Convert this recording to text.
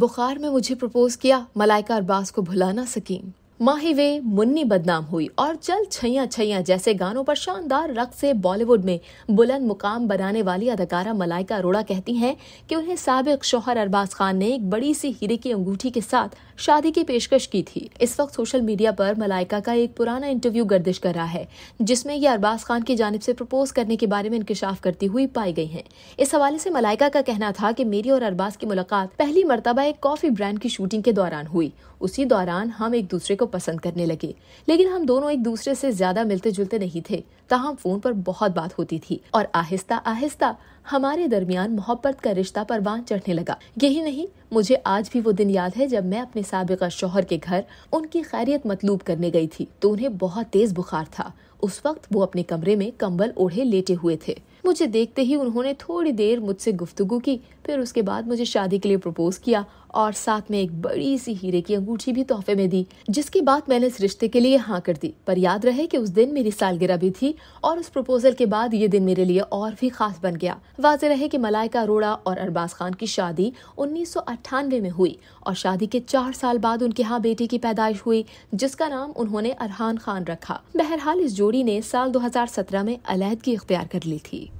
बुखार में मुझे प्रपोज किया मलाइका अरबाज को भुला ना सकी माही वे मुन्नी बदनाम हुई और चल छैया छैया जैसे गानों पर शानदार रक्त से बॉलीवुड में बुलंद मुकाम बनाने वाली अदाकारा मलाइका अरोड़ा कहती हैं कि उन्हें सबक शोहर अरबाज खान ने एक बड़ी सी हीरे की अंगूठी के साथ शादी की पेशकश की थी इस वक्त सोशल मीडिया पर मलाइका का एक पुराना इंटरव्यू गर्दिश कर रहा है जिसमें ये अरबाज खान की जानब से प्रपोज करने के बारे में इंकशाफ करती हुई पाई गई हैं इस हवाले से मलाइका का कहना था कि मेरी और अरबाज की मुलाकात पहली मरतबा एक कॉफी ब्रांड की शूटिंग के दौरान हुई उसी दौरान हम एक दूसरे को पसंद करने लगे लेकिन हम दोनों एक दूसरे से ज्यादा मिलते जुलते नहीं थे तहम फोन पर बहुत बात होती थी और आहिस्ता आहिस्ता हमारे दरमियान मोहब्बत का रिश्ता परवान चढ़ने लगा यही नहीं मुझे आज भी वो दिन याद है जब मैं अपने सबका शोहर के घर उनकी खैरियत मतलूब करने गई थी तो उन्हें बहुत तेज बुखार था उस वक्त वो अपने कमरे में कंबल ओढ़े लेटे हुए थे मुझे देखते ही उन्होंने थोड़ी देर मुझसे गुफ्तगु की फिर उसके बाद मुझे शादी के लिए प्रपोज किया और साथ में एक बड़ी सी हीरे की अंगूठी भी तोहफे में दी जिसके बाद मैंने इस रिश्ते के लिए हाँ कर दी पर याद रहे कि उस दिन मेरी सालगिरह भी थी और उस प्रपोजल के बाद ये दिन मेरे लिए और भी खास बन गया वाज रहे कि मलाइका अरोड़ा और अरबाज खान की शादी उन्नीस में हुई और शादी के चार साल बाद उनके यहाँ बेटी की पैदाइश हुई जिसका नाम उन्होंने अरहान खान रखा बहरहाल इस जोड़ी ने साल दो में अलहदगी अख्तियार कर ली थी